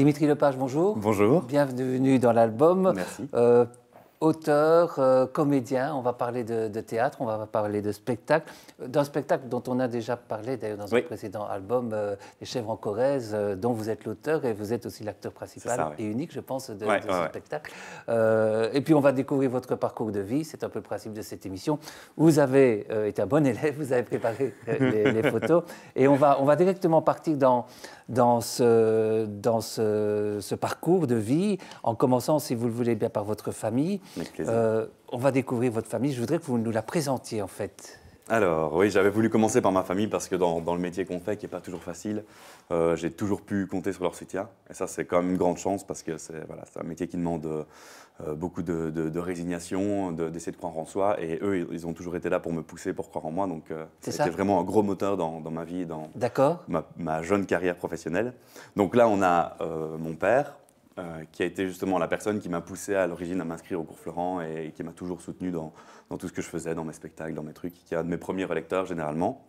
Dimitri Lepage, bonjour. Bonjour. Bienvenue dans l'album. Euh, auteur, euh, comédien, on va parler de, théâtre, on va parler de spectacle, euh, d'un spectacle dont on a déjà parlé d'ailleurs dans un précédent album, Les Chèvres en Corrèze, dont vous êtes l'auteur et vous êtes aussi l'acteur principal et unique, je pense, de, ce spectacle. et puis on va découvrir votre parcours de vie, c'est un peu le principe de cette émission. Vous avez été un bon élève, vous avez préparé les, photos et on va directement partir dans, dans ce, dans ce, parcours de vie, en commençant, si vous le voulez bien, par votre famille. Euh, on va découvrir votre famille. Je voudrais que vous nous la présentiez, en fait. Alors, oui, j'avais voulu commencer par ma famille parce que dans, dans le métier qu'on fait, qui n'est pas toujours facile, euh, j'ai toujours pu compter sur leur soutien. Et ça, c'est quand même une grande chance parce que c'est voilà, un métier qui demande euh, euh, beaucoup de, résignation, d'essayer de, croire en soi. Et eux, ils ont toujours été là pour me pousser, pour croire en moi. Donc, euh, c'était vraiment un gros moteur dans, ma vie, dans ma, jeune carrière professionnelle. Donc là, on a euh, mon père, euh, qui a été justement la personne qui m'a poussé à l'origine à m'inscrire au cours Florent et, qui m'a toujours soutenu dans, tout ce que je faisais, dans mes spectacles, dans mes trucs, qui est un de mes premiers lecteurs généralement.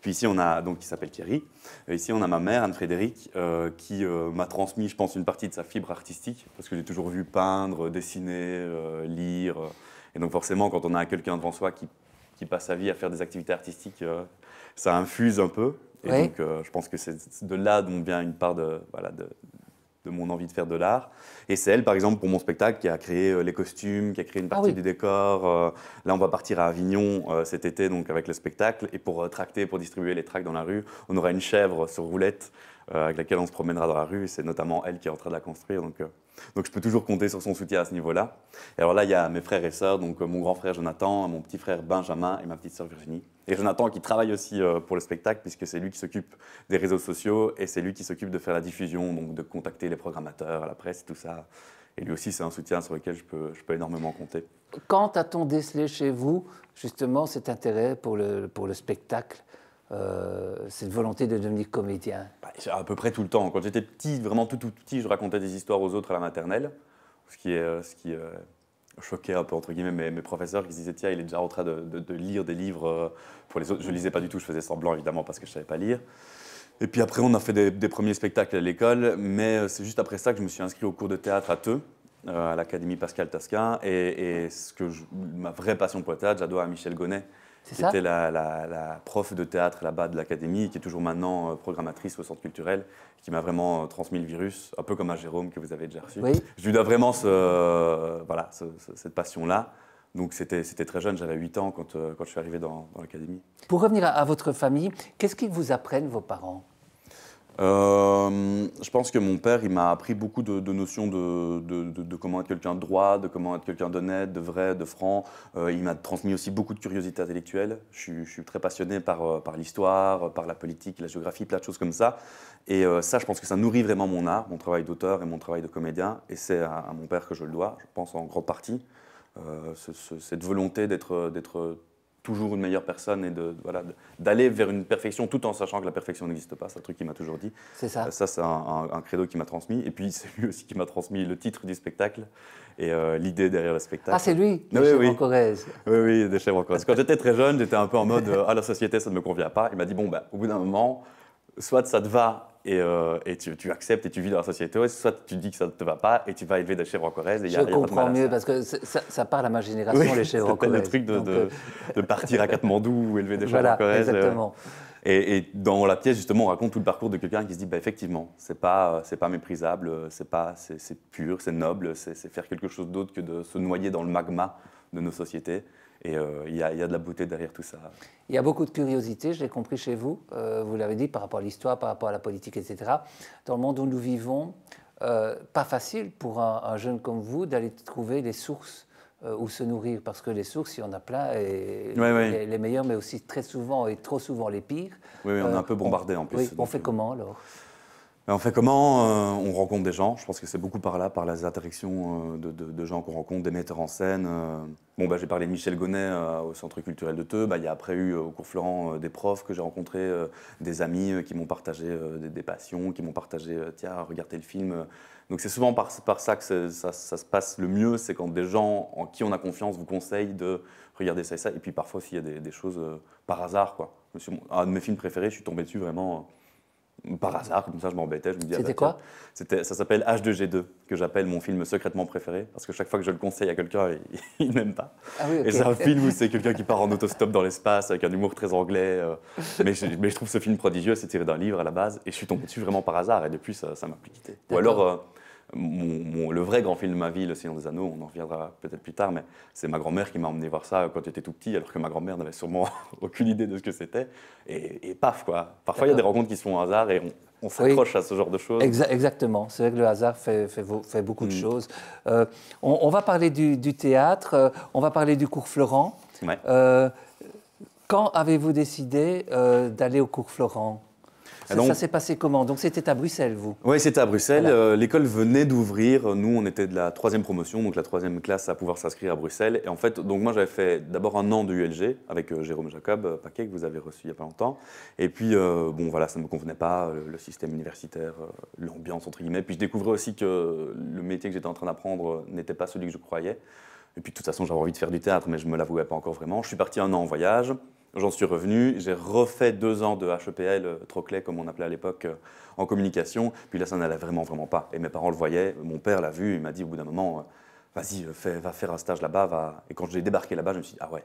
Puis ici, on a, donc, qui s'appelle Thierry. Et euh, ici, on a ma mère, Anne-Frédéric, euh, qui m'a transmis, je pense, une partie de sa fibre artistique, parce que j'ai toujours vu peindre, dessiner, lire. Et donc, forcément, quand on a quelqu'un devant soi qui, passe sa vie à faire des activités artistiques, ça infuse un peu. Et donc, je pense que c'est de là dont vient une part de, voilà, de, de mon envie de faire de l'art. Et c'est elle, par exemple, pour mon spectacle, qui a créé euh, les costumes, qui a créé une ah partie du décor. Euh, là, on va partir à Avignon euh, cet été, donc avec le spectacle. Et pour tracter, pour distribuer les tracts dans la rue, on aura une chèvre sur roulette euh, avec laquelle on se promènera dans la rue. et C'est notamment elle qui est en train de la construire. Euh, donc, je peux toujours compter sur son soutien à ce niveau-là. Et alors là, il y a mes frères et sœurs, donc euh, mon grand frère Jonathan, mon petit frère Benjamin et ma petite sœur Virginie. Et Jonathan qui travaille aussi pour le spectacle, puisque c'est lui qui s'occupe des réseaux sociaux et c'est lui qui s'occupe de faire la diffusion, donc de contacter les programmateurs, la presse, tout ça. Et lui aussi, c'est un soutien sur lequel je peux, énormément compter. Quand a-t-on décelé chez vous, justement, cet intérêt pour le spectacle euh, cette volonté de devenir comédien bah, À peu près tout le temps. Quand j'étais petit, vraiment tout, tout, petit, je racontais des histoires aux autres à la maternelle, ce qui, est, euh, ce qui euh, choquait un peu, entre guillemets, mes, professeurs qui se disaient Tiens, il est déjà en train de, lire des livres pour les autres. Je ne lisais pas du tout, je faisais semblant évidemment parce que je savais pas lire. Et puis après, on a fait des, premiers spectacles à l'école, mais c'est juste après ça que je me suis inscrit au cours de théâtre à Teux, à l'Académie Pascal Tasquin. Et, ce que ma vraie passion pour le théâtre, j'adore à Michel Gonnet, c'était la, prof de théâtre là-bas de l'académie, qui est toujours maintenant euh, programmatrice au centre culturel, qui m'a vraiment euh, transmis le virus, un peu comme à Jérôme que vous avez déjà reçu. Je lui dois vraiment euh, cette passion-là. Donc c'était très jeune, j'avais 8 ans quand, je suis arrivé dans, l'académie. Pour revenir à votre famille, qu'est-ce qu'ils vous apprennent, vos parents euh, je pense que mon père, il m'a appris beaucoup de, notions de, comment être quelqu'un de droit, de comment être quelqu'un d'honnête, de vrai, de franc. Euh, il m'a transmis aussi beaucoup de curiosité intellectuelle. Je, suis, très passionné par, euh, par l'histoire, par la politique, la géographie, plein de choses comme ça. Et ça, je pense que ça nourrit vraiment mon art, mon travail d'auteur et mon travail de comédien. Et c'est à, mon père que je le dois, je pense en grande partie. cette volonté d'être toujours une meilleure personne et de, voilà, d'aller vers une perfection tout en sachant que la perfection n'existe pas. C'est un truc qu'il m'a toujours dit. C'est ça. Ça, c'est un, credo qui m'a transmis. Et puis, c'est lui aussi qui m'a transmis le titre du spectacle et euh, l'idée derrière le spectacle. Ah, c'est lui des oui, oui. Corrèze. Oui, oui, des chèvres en Corrèze. Quand j'étais très jeune, j'étais un peu en mode euh, Ah, la société, ça ne me convient pas. Il m'a dit Bon, bah au bout d'un moment, soit ça te va et, euh, tu, acceptes et tu vis dans la société, soit tu dis que ça ne te va pas et tu vas élever des chèvres en Corrèze. Et y a, je comprends mieux, parce que ça, ça, parle à ma génération, les chèvres en Corrèze. le truc de, euh, de, partir à Katmandou ou élever des chèvres en euh, exactement. Et, et, dans la pièce, justement, on raconte tout le parcours de quelqu'un qui se dit, bah, effectivement, c'est pas, pas méprisable, c'est, pur, c'est noble, c'est, faire quelque chose d'autre que de se noyer dans le magma de nos sociétés. Et euh, il y, a de la beauté derrière tout ça. Il y a beaucoup de curiosité, je l'ai compris chez vous, euh, vous l'avez dit, par rapport à l'histoire, par rapport à la politique, etc. Dans le monde où nous vivons, euh, pas facile pour un, jeune comme vous d'aller trouver les sources où se nourrir, parce que les sources, il y en a plein, et Les, meilleures, mais aussi très souvent et trop souvent les pires. Oui, on est un peu bombardé en plus. on fait comment alors on fait comment euh, On rencontre des gens. Je pense que c'est beaucoup par là, par les interactions euh, de, gens qu'on rencontre, des metteurs en scène. Euh. Bon, bah, j'ai parlé de Michel Gonnet au Centre culturel de Teux. Bah, il y a après eu au cours Florent des profs que j'ai rencontrés, des amis qui m'ont partagé des, passions, qui m'ont partagé tiens, regarder le film. Donc c'est souvent par, ça que ça, se passe le mieux, c'est quand des gens en qui on a confiance vous conseillent de regarder ça et ça. Et puis parfois, s'il y a des, des choses par hasard, quoi. Un de mes films préférés, je suis tombé dessus vraiment par hasard, comme ça, je m'embêtais, je me disais. C'était ah, bah, quoi C'était, ça s'appelle H2G2, que j'appelle mon film secrètement préféré, parce que chaque fois que je le conseille à quelqu'un, il, il n'aime pas. Ah et c'est un film où c'est quelqu'un qui part en autostop dans l'espace avec un humour très anglais. Euh, mais, je, trouve ce film prodigieux, c'est tiré d'un livre à la base, et je suis tombé dessus vraiment par hasard, et depuis, ça, ça m'a plus quitté. Ou alors. Euh, le vrai grand film de ma vie, Le Seigneur des Anneaux, on en reviendra peut-être plus tard, mais c'est ma grand-mère qui m'a emmené voir ça quand j'étais tout petit, alors que ma grand-mère n'avait sûrement aucune idée de ce que c'était. Et, paf, quoi. Parfois, il y a des rencontres qui se font au hasard et on, s'accroche à ce genre de choses. exactement. C'est vrai que le hasard fait, fait, beaucoup de mm. choses. Euh, on, va parler du, théâtre, euh, on va parler du cours Florent. Euh, quand avez-vous décidé d'aller au cours Florent ça, s'est passé comment Donc c'était à Bruxelles, vous Oui, c'était à Bruxelles. Euh, l'école venait d'ouvrir. Nous, on était de la troisième promotion, donc la troisième classe à pouvoir s'inscrire à Bruxelles. Et en fait, donc moi, j'avais fait d'abord un an de ULG avec euh, Jérôme Jacob euh, Paquet, que vous avez reçu il n'y a pas longtemps. Et puis, bon, voilà, ça ne me convenait pas, le, le système universitaire, l'ambiance, entre guillemets. Puis je découvrais aussi que le métier que j'étais en train d'apprendre n'était pas celui que je croyais. Et puis de toute façon, j'avais envie de faire du théâtre, mais je ne me l'avouais pas encore vraiment. Je suis parti un an en voyage. J'en suis revenu, j'ai refait deux ans de HEPL, euh, troclet comme on appelait à l'époque, euh, en communication. Puis là, ça n'allait vraiment, vraiment pas. Et mes parents le voyaient, mon père l'a vu, il m'a dit au bout d'un moment, euh, vas-y, va faire un stage là-bas. Va. Et quand j'ai débarqué là-bas, je me suis dit, ah ouais,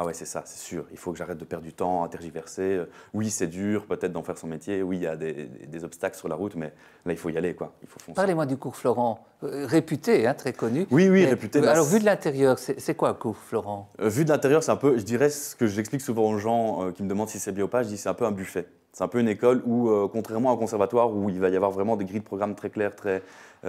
ah ouais, c'est ça, c'est sûr. Il faut que j'arrête de perdre du temps à tergiverser. Oui, c'est dur peut-être d'en faire son métier. Oui, il y a des, obstacles sur la route, mais là, il faut y aller. quoi. Il faut foncer. Parlez-moi du cours Florent, euh, réputé, hein, très connu. Oui, oui, réputé. Euh, alors, vu de l'intérieur, c'est quoi un cours Florent euh, Vu de l'intérieur, c'est un peu, je dirais ce que j'explique souvent aux gens qui me demandent si c'est bien ou je dis c'est un peu un buffet. C'est un peu une école où, euh, contrairement à un conservatoire où il va y avoir vraiment des grilles de programmes très claires, euh,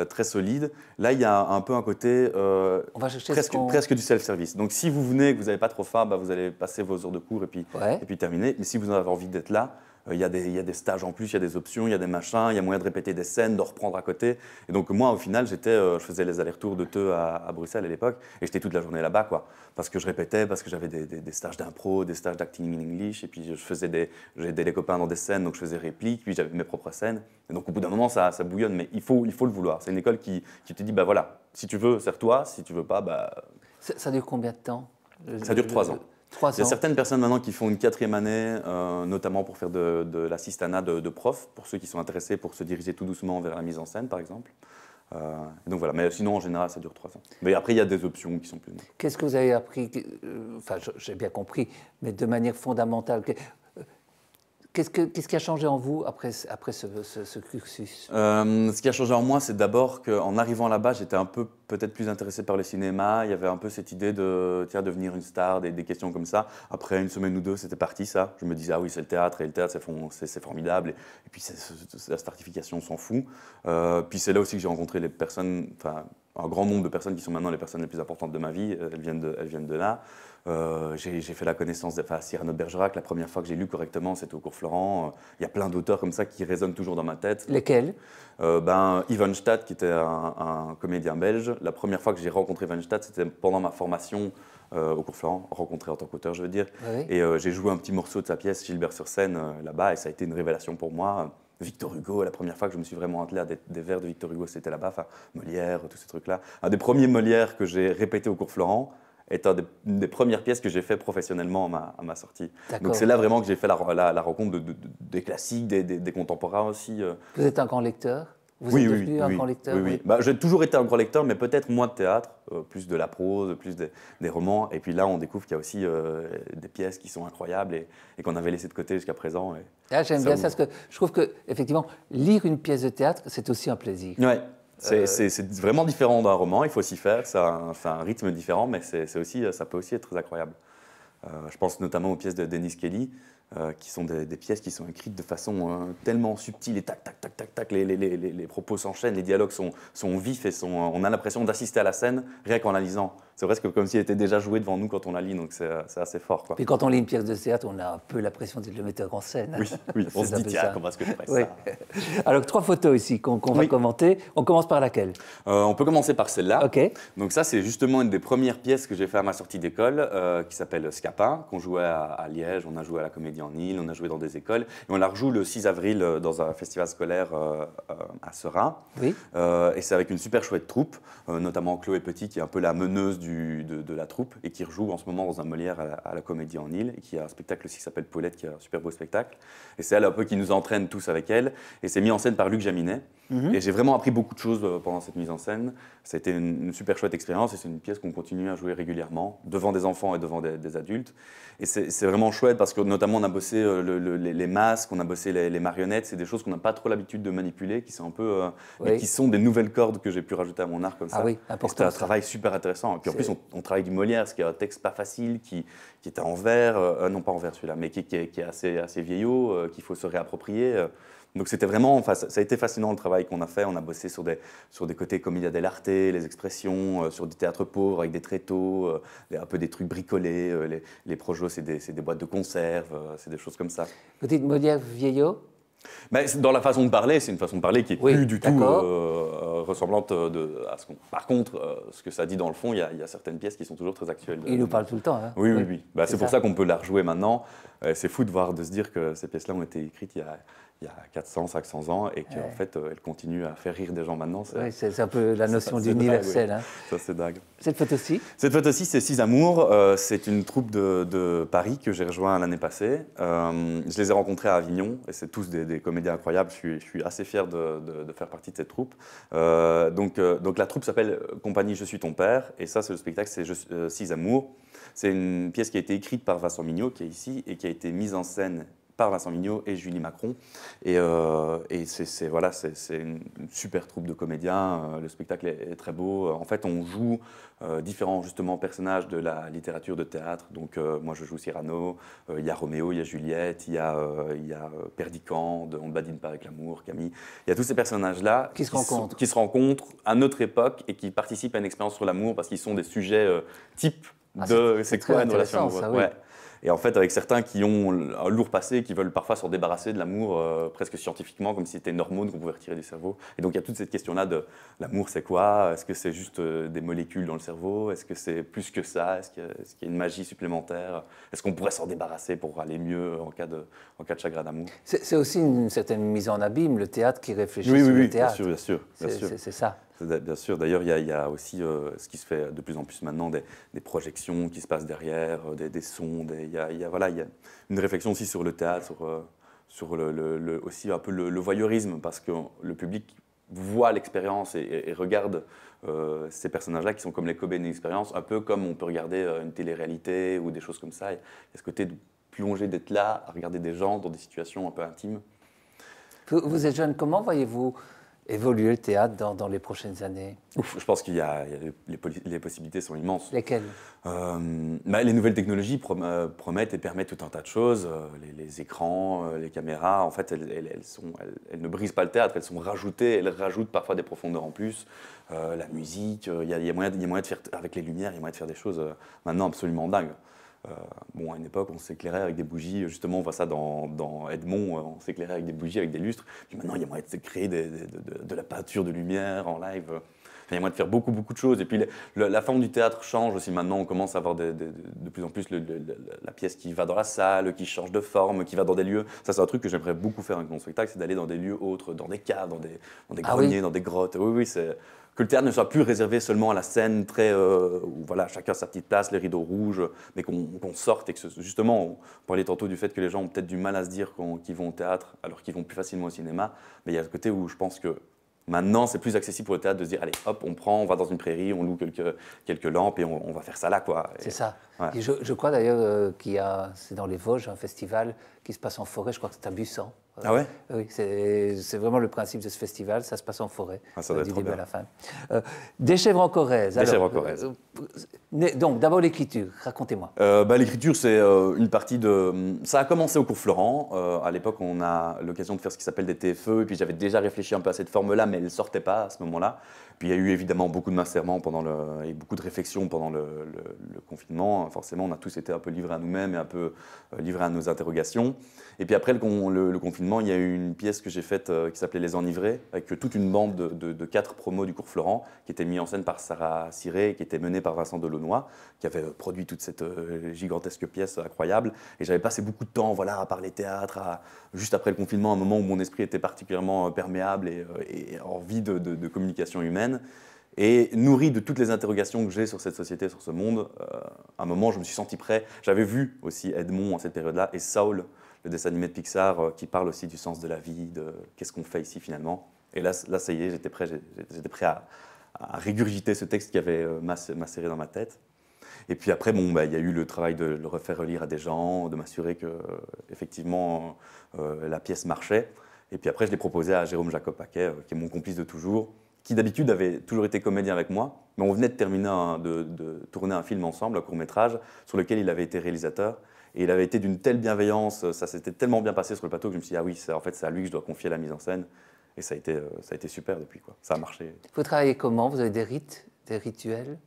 très, solides, là, il y a un peu un côté euh, presque, du self-service. Donc, si vous venez que vous n'avez pas trop faim, bah, vous allez passer vos heures de cours et puis, et puis terminer. Mais si vous en avez envie d'être là, euh, il y, a des, stages en plus, il y a des options, il y a des machins, il y a moyen de répéter des scènes, de reprendre à côté. Et donc moi, au final, j'étais, euh, je faisais les allers-retours de Teux à, Bruxelles à l'époque, et j'étais toute la journée là-bas, quoi. Parce que je répétais, parce que j'avais des, stages d'impro, des stages d'acting in English, et puis je faisais des, j'aidais les copains dans des scènes, donc je faisais répliques, puis j'avais mes propres scènes. Et donc au bout d'un moment, ça, bouillonne, mais il faut, le vouloir. C'est une école qui, te dit, bah voilà, si tu veux, sers toi si tu veux pas, bah... ça dure combien de temps Ça dure trois ans. Il y a certaines personnes maintenant qui font une quatrième année, euh, notamment pour faire de, de l'assistanat de, de, prof, pour ceux qui sont intéressés, pour se diriger tout doucement vers la mise en scène, par exemple. Euh, donc voilà, mais sinon en général ça dure trois ans. Mais après il y a des options qui sont plus. Qu'est-ce que vous avez appris euh, Enfin, j'ai bien compris, mais de manière fondamentale, Qu'est-ce, qui a changé en vous après, après ce, ce cursus euh, Ce qui a changé en moi, c'est d'abord qu'en arrivant là-bas, j'étais un peu peut-être plus intéressé par le cinéma. Il y avait un peu cette idée de tiens, devenir une star, des, des, questions comme ça. Après une semaine ou deux, c'était parti ça. Je me disais, ah oui, c'est le théâtre, et le théâtre, c'est, formidable. Et, puis, la stratification, s'en fout. Euh, puis c'est là aussi que j'ai rencontré les personnes, enfin, un grand nombre de personnes qui sont maintenant les personnes les plus importantes de ma vie. Euh, elles viennent elles viennent de là. Euh, j'ai fait la connaissance de enfin, Cyrano Bergerac. La première fois que j'ai lu correctement, c'était au cours Florent. Euh, il y a plein d'auteurs comme ça qui résonnent toujours dans ma tête. Lesquels euh, ben, Ivan qui était un, comédien belge. La première fois que j'ai rencontré Ivan Stadt, c'était pendant ma formation euh, au cours Florent, rencontré en tant qu'auteur, je veux dire. Ah et j'ai joué un petit morceau de sa pièce, Gilbert sur scène, là-bas, et ça a été une révélation pour moi. Victor Hugo, la première fois que je me suis vraiment attelé à des, vers de Victor Hugo, c'était là-bas, enfin, Molière, tous ces trucs-là. Un des premiers Molière que j'ai répété au cours Florent, est une des, premières pièces que j'ai fait professionnellement à ma, sortie. Donc c'est là vraiment que j'ai fait la, la, rencontre de, des classiques, des, contemporains aussi. Euh. Vous êtes un grand lecteur oui, êtes oui, devenu un grand lecteur Oui, oui. Bah, j'ai toujours été un grand lecteur, mais peut-être moins de théâtre, euh, plus de la prose, plus des, romans. Et puis là, on découvre qu'il y a aussi euh, des pièces qui sont incroyables et, qu'on avait laissées de côté jusqu'à présent. Et ah, j'aime bien ça, parce que je trouve que, effectivement, lire une pièce de théâtre, c'est aussi un plaisir. Ouais, euh, c'est vraiment différent d'un roman, il faut s'y faire, c'est un, un, rythme différent, mais c'est aussi, ça peut aussi être très incroyable. Euh, je pense notamment aux pièces de Dennis Kelly, euh, qui sont des, pièces qui sont écrites de façon euh, tellement subtile et tac, tac, tac, tac, tac, les, propos s'enchaînent, les dialogues sont, sont vifs et sont, euh, on a l'impression d'assister à la scène rien qu'en la lisant. C'est presque comme si elle était déjà jouée devant nous quand on la lit, donc c'est assez fort. Quoi. Et quand on lit une pièce de théâtre, on a un peu l'impression d'être le metteur en scène. Hein. Oui, on se dit, tiens, comment est-ce que je ça Alors, trois photos ici qu'on va commenter. On commence par laquelle On peut commencer par celle-là. Donc ça, c'est justement une des premières pièces que j'ai fait à ma sortie d'école, qui s'appelle Scapin, qu'on jouait à, à, Liège, on a joué à la Comédie en île on a joué dans des écoles. Et on la rejoue le 6 avril euh, dans un festival scolaire euh, euh, à Sera. et c'est avec une super chouette troupe, notamment Chloé Petit, qui est un peu la meneuse de, la troupe, et qui rejoue en ce moment dans un Molière à la, Comédie-en-Île, et qui a un spectacle aussi qui s'appelle Paulette, qui est un super beau spectacle. Et c'est elle un peu qui nous entraîne tous avec elle. Et c'est mis en scène par Luc Jaminet. Mhm. Et j'ai vraiment appris beaucoup de choses pendant cette mise en scène. c'était une, super chouette expérience et c'est une pièce qu'on continue à jouer régulièrement, devant des enfants et devant des, adultes. Et c'est vraiment chouette parce que notamment on a bossé euh, les, masques, on a bossé les, marionnettes. C'est des choses qu'on n'a pas trop l'habitude de manipuler, qui sont un peu, euh, qui sont des nouvelles cordes que j'ai pu rajouter à mon art comme ah ça. Ah un travail super intéressant. en plus, on, travaille du Molière, ce qui est un texte pas facile, qui, est était en euh, non pas en celui-là, mais qui, est, assez, assez vieillot, qu'il faut se réapproprier. Donc c'était vraiment, enfin, ça a été fascinant le travail qu'on a fait. On a bossé sur des, sur des côtés des l'arté, les expressions, euh, sur du théâtre pauvre avec des tréteaux, euh, un peu des trucs bricolés. Euh, les, les projets, c'est des, des, boîtes de conserve, c'est des choses comme ça. petite dites Molière vieillot mais dans la façon de parler, c'est une façon de parler qui est plus du tout ressemblante de, à ce qu'on. Par contre, ce que ça dit dans le fond, il y, y, a certaines pièces qui sont toujours très actuelles. Il nous parle tout le temps. Hein. Oui, oui, oui. Bah, c'est pour ça, qu'on peut la rejouer maintenant. c'est fou de voir, de se dire que ces pièces-là ont été écrites il y a, il y a 400, 500 ans et qu'en fait, euh, elle continue à faire rire des gens maintenant. c'est un peu la notion d'universel. Hein. Ça, c'est dingue. Cette photo aussi Cette photo aussi, c'est Six Amours. Euh, c'est une troupe de, Paris que j'ai rejoint l'année passée. Euh, je les ai rencontrés à Avignon et c'est tous des, comédiens incroyables. Je suis, assez fier de, faire partie de cette troupe. donc, donc, la troupe s'appelle Compagnie Je suis ton père et ça, c'est le spectacle, c'est Six Amours. C'est une pièce qui a été écrite par Vincent Mignot, qui est ici, et qui a été mise en scène par Vincent Mignot et Julie Macron. Et, euh, et c'est voilà, c'est une super troupe de comédiens. Euh, le spectacle est, très beau. En fait, on joue euh, différents justement personnages de la littérature de théâtre. Donc moi, je joue Cyrano. Il y a Roméo, il y a Juliette, il y a, il a Perdican On ne badine pas avec l'amour, Camille. Il y a tous ces personnages là qui, se rencontrent, qui se rencontrent à notre époque et qui participent à une expérience sur l'amour parce qu'ils sont des sujets types ah, de sex c'est relation oui. Et en fait, avec certains qui ont un lourd passé, qui veulent parfois s'en débarrasser de l'amour euh, presque scientifiquement, comme si c'était une hormone qu'on pouvait retirer du cerveau. Et donc il y a toute cette question-là de l'amour, c'est quoi Est-ce que c'est juste euh, des molécules dans le cerveau Est-ce que c'est plus que ça Est-ce qu'il y, a une magie supplémentaire Est-ce qu'on pourrait s'en débarrasser pour aller mieux en cas de, en cas de chagrin d'amour C'est aussi une certaine mise en abîme, le théâtre qui réfléchit sur oui, le oui, théâtre. Bien sûr, bien sûr. C'est ça. Bien sûr, d'ailleurs, il, y, a aussi euh, ce qui se fait de plus en plus maintenant, des, projections qui se passent derrière, euh, des, des sons, il, y a, voilà, il y a une réflexion aussi sur le théâtre, sur, euh, le, aussi un peu le, voyeurisme, parce que le public voit l'expérience et, regarde ces personnages-là qui sont comme les cobayes d'une expérience, un peu comme on peut regarder une télé-réalité ou des choses comme ça. Il y a ce côté de plonger, d'être là, à regarder des gens dans des situations un peu intimes. Vous êtes jeune, comment voyez-vous évoluer le théâtre dans, dans les prochaines années Je pense qu'il y a, les, possibilités sont immenses. Lesquelles euh, bah, Les nouvelles technologies euh, promettent et permettent tout un tas de choses. Euh, les, écrans, les caméras, en fait, elles, elles, sont, elles, ne brisent pas le théâtre, elles sont rajoutées, elles rajoutent parfois des profondeurs en plus. la musique, il y, a, il y, a moyen de faire, avec les lumières, il y a moyen de faire des choses maintenant absolument dingues. Euh, bon, à une époque, on s'éclairait avec des bougies. Justement, on voit ça dans, Edmond, euh, on s'éclairait avec des bougies, avec des lustres. maintenant, il y a moyen de créer de, la peinture de lumière en live il y a moyen de faire beaucoup, beaucoup de choses. Et puis la forme du théâtre change aussi. Maintenant, on commence à avoir de, plus en plus la pièce qui va dans la salle, qui change de forme, qui va dans des lieux. Ça, c'est un truc que j'aimerais beaucoup faire avec mon spectacle, c'est d'aller dans des lieux autres, dans des caves, dans des, des ah greniers, dans des grottes. Oui, oui, c'est que le théâtre ne soit plus réservé seulement à la scène très euh, où voilà chacun sa petite place, les rideaux rouges, mais qu'on sorte et que justement on parlait tantôt du fait que les gens ont peut-être du mal à se dire qu'ils vont au théâtre alors qu'ils vont plus facilement au cinéma, mais il y a ce côté où je pense que Maintenant, c'est plus accessible pour le théâtre de se dire, allez, hop, on prend, on va dans une prairie, on loue quelques, quelques lampes et on, va faire ça là, quoi. C'est ça. je, crois d'ailleurs euh, qu'il y a, c'est dans les Vosges, un festival qui se passe en forêt, je crois que c'est à Bussan. Euh, ah ouais Oui, c'est vraiment le principe de ce festival, ça se passe en forêt, ah, euh, à la fin. Euh, des chèvres en Corrèze. Des chèvres en Corrèze. donc, d'abord l'écriture, racontez-moi. Bah, l'écriture, c'est une partie de... Ça a commencé au cours Florent. à l'époque, on a l'occasion de faire ce qui s'appelle des TFE, et puis j'avais déjà réfléchi un peu à cette forme-là, mais elle ne sortait pas à ce moment-là. Puis il y a eu évidemment beaucoup de mincèrement pendant le, et beaucoup de réflexions pendant le, confinement. Forcément, on a tous été un peu livrés à nous-mêmes et un peu euh, livrés à nos interrogations. Et puis après le, confinement, il y a eu une pièce que j'ai faite euh, qui s'appelait Les Enivrés, avec toute une bande de, quatre promos du cours Florent, qui était mise en scène par Sarah Ciré, qui était menée par Vincent Delaunoy, qui avait euh, produit toute cette gigantesque pièce incroyable. Et j'avais passé beaucoup de temps voilà, à parler théâtre, juste après le confinement, un moment où mon esprit était particulièrement perméable et, envie en vie de communication humaine. Et nourri de toutes les interrogations que j'ai sur cette société, sur ce monde, euh, à un moment, je me suis senti prêt. J'avais vu aussi Edmond à cette période-là et Saul, le dessin animé de Pixar, euh, qui parle aussi du sens de la vie, de qu'est-ce qu'on fait ici finalement. Et là, là ça y est, j'étais prêt, j'étais prêt à, régurgiter ce texte qui avait euh, macéré dans ma tête. Et puis après, bon, bah, il y a eu le travail de le refaire relire à des gens, de m'assurer que effectivement la pièce marchait. Et puis après, je l'ai proposé à Jérôme Jacob Paquet, qui est mon complice de toujours qui d'habitude avait toujours été comédien avec moi, mais on venait de, terminer de, tourner un film ensemble, un court métrage, sur lequel il avait été réalisateur. Et il avait été d'une telle bienveillance, ça s'était tellement bien passé sur le plateau que je me suis dit, ah oui, en fait, c'est à lui que je dois confier la mise en scène. Et ça a été, euh, ça a été super depuis, quoi. ça a marché. Vous travaillez comment Vous avez des rites, des rituels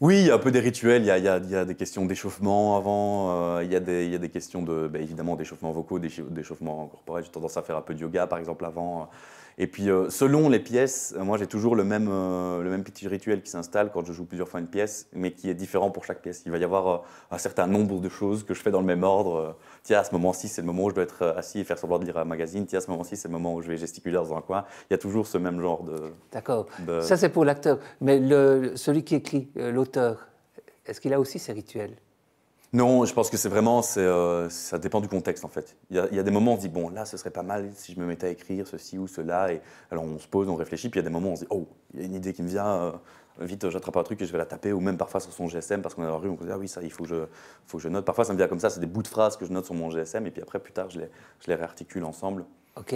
oui, il y a un peu des rituels, il y a, il y a, des questions d'échauffement avant, euh, il, y a des, il, y des, questions de, bah, évidemment d'échauffement vocaux, d'échauffement corporel. J'ai tendance à faire un peu de yoga par exemple avant. Et puis, euh, selon les pièces, euh, moi j'ai toujours le même, euh, le même petit rituel qui s'installe quand je joue plusieurs fois une pièce, mais qui est différent pour chaque pièce. Il va y avoir un certain nombre de choses que je fais dans le même ordre. Tiens, à ce moment-ci, c'est le moment où je dois être assis et faire semblant de lire un magazine. Tiens, à ce moment-ci, c'est le moment où je vais gesticuler dans un coin. Il y a toujours ce même genre de. D'accord. Ça, c'est pour l'acteur. Mais celui qui écrit, l'auteur, est-ce qu'il a aussi ses rituels non, je pense que c'est vraiment, euh, ça dépend du contexte en fait. Il y, a, des moments où on se dit, bon là ce serait pas mal si je me mettais à écrire ceci ou cela, et alors on se pose, on réfléchit, puis il y a des moments où on se dit, oh, il y a une idée qui me vient, euh, vite j'attrape un truc et je vais la taper, ou même parfois sur son GSM parce qu'on est dans la rue, on se dit, ah oui ça, il faut que, je, faut que je note. Parfois ça me vient comme ça, c'est des bouts de phrases que je note sur mon GSM, et puis après plus tard je les, je les réarticule ensemble. Ok.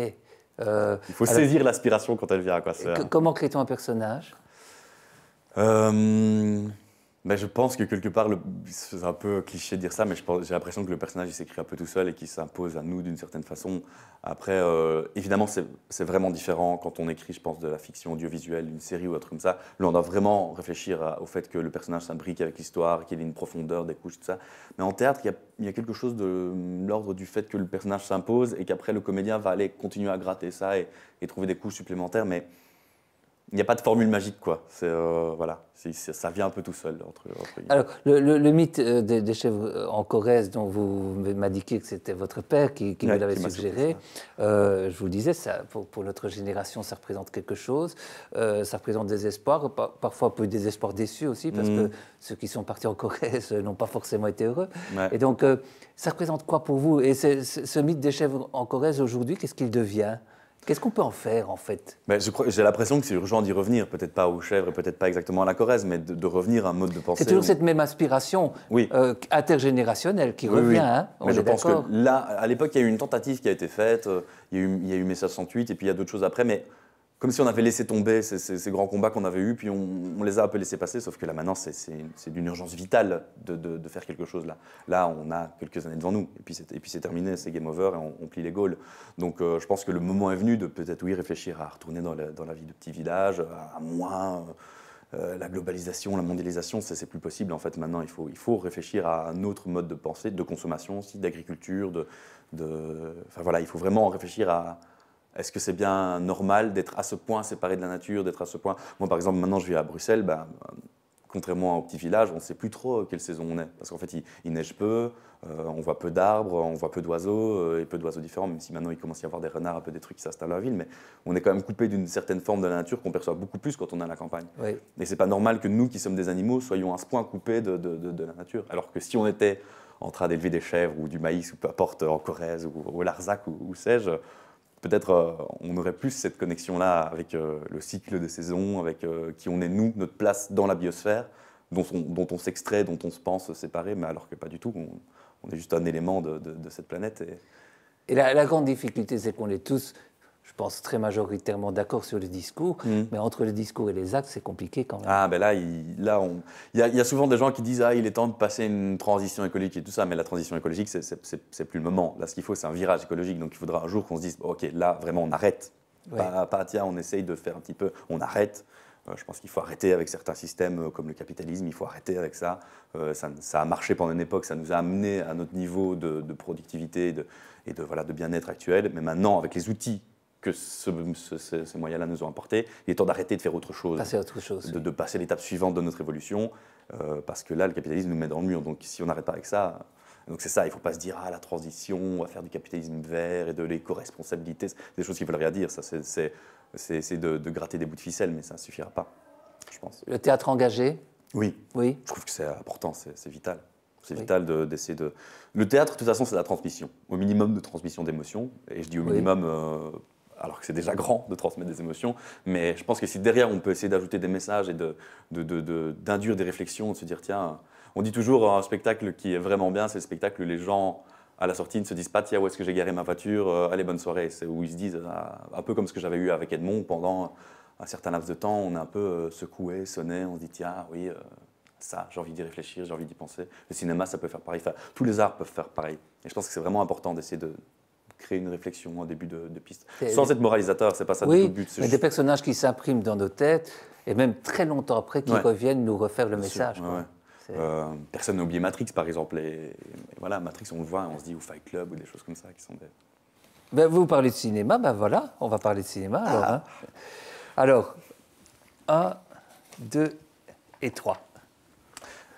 Euh, il faut saisir l'aspiration quand elle vient. à Quoi, comment crée-t-on un personnage je pense que quelque part, le... c'est un peu cliché de dire ça, mais j'ai l'impression que le personnage s'écrit un peu tout seul et qu'il s'impose à nous d'une certaine façon. Après, euh, évidemment, c'est vraiment différent quand on écrit, je pense, de la fiction audiovisuelle, une série ou autre comme ça. Là, on doit vraiment réfléchir au fait que le personnage s'imbrique avec l'histoire, qu'il ait une profondeur, des couches, tout ça. Mais en théâtre, il y a, quelque chose de l'ordre du fait que le personnage s'impose et qu'après, le comédien va aller continuer à gratter ça et, et trouver des couches supplémentaires. Mais il n'y a pas de formule magique, quoi. Euh, voilà, ça vient un peu tout seul entre. Alors, le, mythe euh, des, chèvres euh, en Corrèze, dont vous m'indiquiez que c'était votre père qui, qui vous l'avait suggéré, je vous le disais, ça, pour, notre génération, ça représente quelque chose. ça représente des espoirs, parfois un peu des espoirs déçus aussi, parce mm. que ceux qui sont partis en Corrèze n'ont pas forcément été heureux. Et donc, ça représente quoi pour vous Et ce mythe des chèvres en Corrèze aujourd'hui, qu'est-ce qu'il devient Qu'est-ce qu'on peut en faire en fait J'ai l'impression que c'est urgent d'y revenir, peut-être pas aux chèvres et peut-être pas exactement à la Corrèze, mais de, revenir à un mode de pensée. C'est toujours cette même aspiration euh, intergénérationnelle qui revient. Oui. Hein, mais je pense que là, à l'époque, il y a eu une tentative qui a été faite, euh, il y a eu, il 68 et puis il y a d'autres choses après, mais comme si on avait laissé tomber ces, grands combats qu'on avait eus, puis on, les a un peu laissés passer, sauf que là maintenant c'est d'une urgence vitale de, faire quelque chose là. Là on a quelques années devant nous, et puis c'est terminé, c'est game over et on, plie les gaules. Donc euh, je pense que le moment est venu de peut-être oui réfléchir à retourner dans, la vie de petit village, à moins. Euh, euh, la globalisation, la mondialisation, c'est plus possible en fait maintenant. Il faut, il faut réfléchir à un autre mode de pensée, de consommation aussi, d'agriculture, de, de... Enfin voilà, il faut vraiment réfléchir à, est-ce que c'est bien normal d'être à ce point séparé de la nature, d'être à ce point Moi, par exemple, maintenant, je vis à Bruxelles. Ben, contrairement au petit village, on ne sait plus trop quelle saison on est. Parce qu'en fait, il, neige peu, euh, on voit peu d'arbres, on voit peu d'oiseaux, euh, et peu d'oiseaux différents, même si maintenant il commence à y avoir des renards, un peu des trucs qui s'installent dans la ville. Mais on est quand même coupé d'une certaine forme de la nature qu'on perçoit beaucoup plus quand on est à la campagne. Oui. Et ce n'est pas normal que nous, qui sommes des animaux, soyons à ce point coupés de, la nature. Alors que si on était en train d'élever des chèvres ou du maïs ou peu importe en Corrèze ou au Larzac ou sais-je, peut-être euh, on aurait plus cette connexion-là avec euh, le cycle des saisons, avec euh, qui on est nous, notre place dans la biosphère, dont on, s'extrait, dont on se pense séparé, mais alors que pas du tout. On, est juste un élément de, cette planète. Et, la, grande difficulté, c'est qu'on est tous je pense, très majoritairement d'accord sur le discours, mm. mais entre le discours et les actes, c'est compliqué quand même. Ah, ben là, il là, on... y, a, souvent des gens qui disent Ah, il est temps de passer une transition écologique et tout ça, mais la transition écologique, c'est plus le moment. Là, ce qu'il faut, c'est un virage écologique. Donc, il faudra un jour qu'on se dise Ok, là, vraiment, on arrête. Pas, tiens, on essaye de faire un petit peu, on arrête. Euh, je pense qu'il faut arrêter avec certains systèmes euh, comme le capitalisme, il faut arrêter avec euh, ça. ça, a marché pendant une époque, ça nous a amené à notre niveau de, productivité et de, et de, voilà, de bien-être actuel. Mais maintenant, avec les outils que ce, ces, moyens-là nous ont apportés, Il est temps d'arrêter de faire autre chose. Passer à autre chose. De, passer l'étape suivante de notre évolution, euh, parce que là, le capitalisme nous met dans le mur. Donc si on n'arrête pas avec ça, donc c'est ça, il ne faut pas se dire, ah, la transition, on va faire du capitalisme vert et de l'éco-responsabilité, des choses qui ne veulent rien dire, ça c'est de, de, gratter des bouts de ficelle, mais ça ne suffira pas, je pense. Le théâtre engagé Oui. Oui. Je trouve que c'est important, c'est vital. C'est vital d'essayer de, Le théâtre, de toute façon, c'est la transmission, au minimum de transmission d'émotions, et je dis au minimum... Euh, alors que c'est déjà grand de transmettre des émotions. Mais je pense que si derrière on peut essayer d'ajouter des messages et d'induire des réflexions, de se dire tiens, on dit toujours euh, un spectacle qui est vraiment bien, c'est le spectacle où les gens à la sortie ne se disent pas tiens, où est-ce que j'ai garé ma voiture, euh, allez, bonne soirée. C'est où ils se disent, euh, un peu comme ce que j'avais eu avec Edmond pendant un certain laps de temps, on a un peu secoué, sonné, on se dit tiens, oui, ça, j'ai envie d'y réfléchir, j'ai envie d'y penser. Le cinéma, ça peut faire pareil. tous les arts peuvent faire pareil. Et je pense que c'est vraiment important d'essayer de, créer une réflexion, en début de, piste. Sans être moralisateur, c'est pas ça oui, le but. Mais des personnages qui s'impriment dans nos têtes et même très longtemps après qui reviennent nous refaire le message. Euh, personne n'a oublié Matrix, par exemple. Et, voilà, Matrix, on le voit, on se dit, ou Fight Club, ou des choses comme ça qui sont ben, vous parlez de cinéma, ben voilà, on va parler de cinéma alors. Ah. Hein. Alors, un, deux et trois.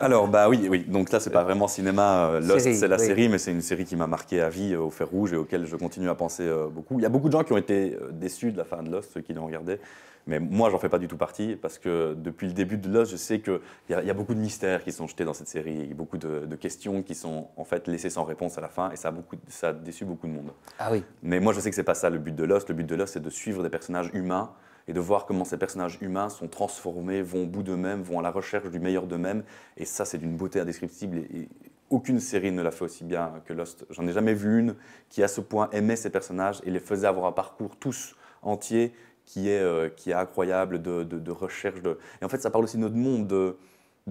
Alors, bah oui, oui. Donc là, c'est pas euh, vraiment cinéma. Euh, Lost, c'est la série, mais c'est une série qui m'a marqué à vie, euh, au fer rouge, et auquel je continue à penser beaucoup. Il y a beaucoup de gens qui ont été déçus de la fin de Lost, ceux qui l'ont regardé. Mais moi, j'en fais pas du tout partie, parce que depuis le début de Lost, je sais qu'il y, y, a beaucoup de mystères qui sont jetés dans cette série, et beaucoup de, questions qui sont en fait laissées sans réponse à la fin, et ça a, ça déçu beaucoup de monde. Ah oui. Mais moi, je sais que c'est pas ça le but de Lost. Le but de Lost, c'est de suivre des personnages humains et de voir comment ces personnages humains sont transformés, vont au bout d'eux-mêmes, vont à la recherche du meilleur d'eux-mêmes. Et ça, c'est d'une beauté indescriptible. Et, aucune série ne l'a fait aussi bien que Lost. J'en ai jamais vu une qui, à ce point, aimait ses personnages et les faisait avoir un parcours tous entier qui est, euh, qui est incroyable de, recherche. Et en fait, ça parle aussi de notre monde, de,